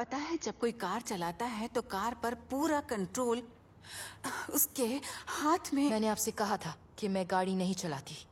पता है जब कोई कार चलाता है तो कार पर पूरा कंट्रोल उसके हाथ में मैंने आपसे कहा था कि मैं गाड़ी नहीं चलाती